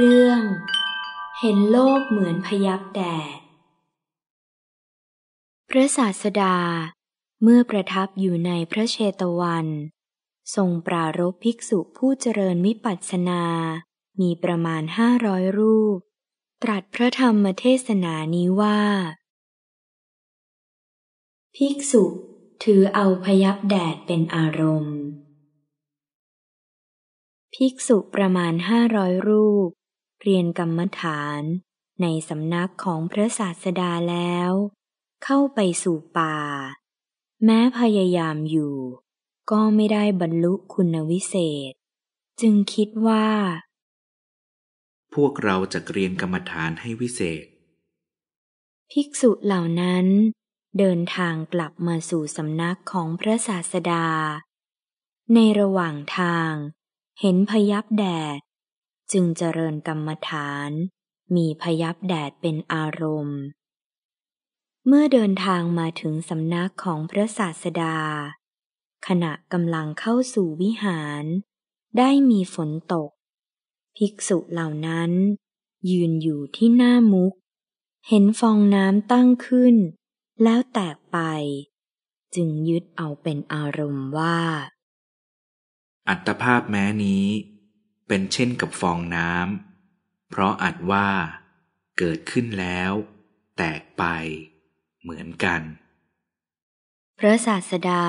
เรื่อง เห็นโลกเหมือนพยับแดด พระศาสดาเมื่อประทับอยู่ในพระเชตวัน ทรงปรารบภิกษุผู้เจริญวิปัสสนา มีประมาณห้าร้อยรูป ตรัสพระธรรมเทศนานี้ว่า ภิกษุถือเอาพยับแดดเป็นอารมณ์ ภิกษุประมาณห้าร้อยรูปเรียนกรรมฐานในสำนักของพระศาสดาแล้ว เข้าไปสู่ป่า แม้พยายามอยู่ ก็ไม่ได้บรรลุคุณวิเศษ จึงคิดว่า พวกเราจะเรียนกรรมฐานให้วิเศษ ภิกษุเหล่านั้น เดินทางกลับมาสู่สำนักของพระศาสดา ในระหว่างทางเห็นพยับแดดจึงเจริญกรรมฐาน มีพยับแดดเป็นอารมณ์ เมื่อเดินทางมาถึงสำนักของพระศาสดา ขณะกำลังเข้าสู่วิหาร ได้มีฝนตก ภิกษุเหล่านั้น ยืนอยู่ที่หน้ามุก เห็นฟองน้ำตั้งขึ้น แล้วแตกไป จึงยึดเอาเป็นอารมณ์ว่า อัตภาพแม้นี้เป็นเช่นกับฟองน้ำ เพราะอาจว่าเกิดขึ้นแล้ว แตกไป เหมือนกัน พระศาสดา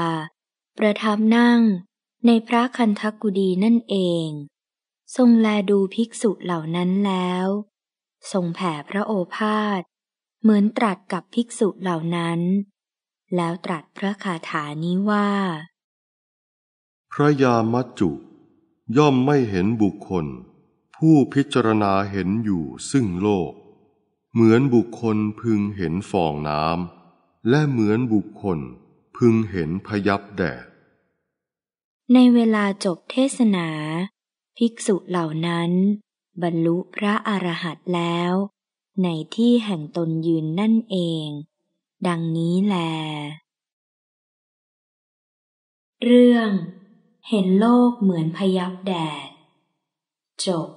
ประทับนั่งในพระคันธกุดีนั่นเอง ทรงแลดูภิกษุเหล่านั้นแล้วทรงแผ่พระโอภาษเหมือนตรัสกับภิกษุเหล่านั้น แล้วตรัสพระคาถานี้ว่า พระยา มัจจุย่อมไม่เห็นบุคคล ผู้พิจารณาเห็นอยู่ซึ่งโลก เหมือนบุคคลพึงเห็นฟองน้ำและเหมือนบุคคลพึงเห็นพยับแดดในเวลาจบเทศนา ภิกษุเหล่านั้น บรรลุพระอรหันต์แล้ว ในที่แห่งตนยืนนั่นเอง ดังนี้แล เรื่องเห็นโลกเหมือนพยับแดดจบ